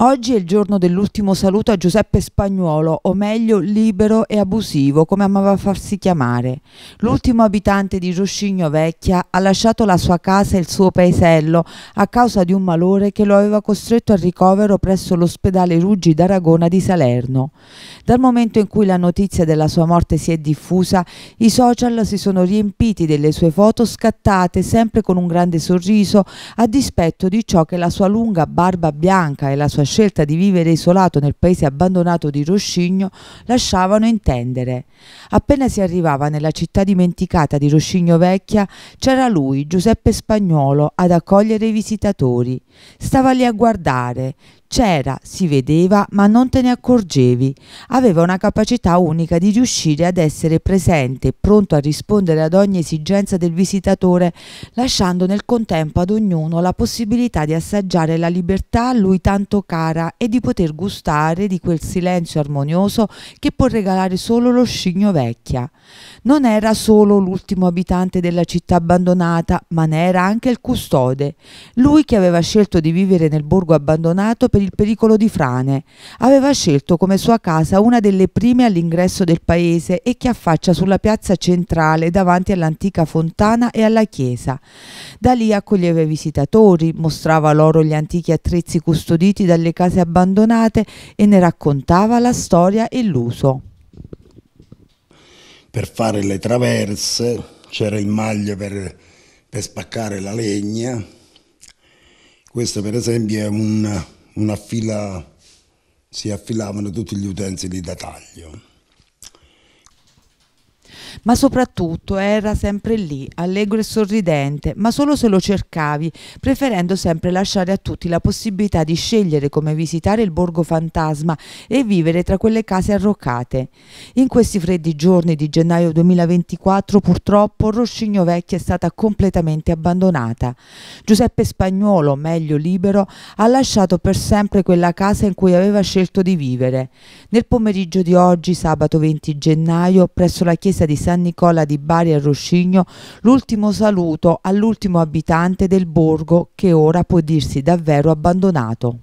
Oggi è il giorno dell'ultimo saluto a Giuseppe Spagnuolo, o meglio libero e abusivo, come amava farsi chiamare. L'ultimo abitante di Roscigno Vecchia ha lasciato la sua casa e il suo paesello a causa di un malore che lo aveva costretto al ricovero presso l'ospedale Ruggi d'Aragona di Salerno. Dal momento in cui la notizia della sua morte si è diffusa, i social si sono riempiti delle sue foto scattate sempre con un grande sorriso a dispetto di ciò che la sua lunga barba bianca e la sua scelta di vivere isolato nel paese abbandonato di Roscigno lasciavano intendere. Appena si arrivava nella città dimenticata di Roscigno Vecchia, c'era lui, Giuseppe Spagnolo, ad accogliere i visitatori. Stava lì a guardare, c'era, si vedeva, ma non te ne accorgevi. Aveva una capacità unica di riuscire ad essere presente, pronto a rispondere ad ogni esigenza del visitatore, lasciando nel contempo ad ognuno la possibilità di assaggiare la libertà a lui tanto cara e di poter gustare di quel silenzio armonioso che può regalare solo lo scigno vecchia. Non era solo l'ultimo abitante della città abbandonata, ma ne era anche il custode, lui che aveva scelto di vivere nel borgo abbandonato per il pericolo di frane. Aveva scelto come sua casa una delle prime all'ingresso del paese e che affaccia sulla piazza centrale davanti all'antica fontana e alla chiesa. Da lì accoglieva i visitatori, mostrava loro gli antichi attrezzi custoditi dalle case abbandonate e ne raccontava la storia e l'uso. Per fare le traverse c'era il maglio per, per spaccare la legna, questo per esempio è un, una fila, si affilavano tutti gli utensili da taglio ma soprattutto era sempre lì, allegro e sorridente, ma solo se lo cercavi, preferendo sempre lasciare a tutti la possibilità di scegliere come visitare il borgo fantasma e vivere tra quelle case arroccate. In questi freddi giorni di gennaio 2024 purtroppo Roscigno Vecchia è stata completamente abbandonata. Giuseppe Spagnuolo, meglio libero, ha lasciato per sempre quella casa in cui aveva scelto di vivere. Nel pomeriggio di oggi, sabato 20 gennaio, presso la chiesa di San San Nicola di Bari a Roscigno l'ultimo saluto all'ultimo abitante del borgo che ora può dirsi davvero abbandonato.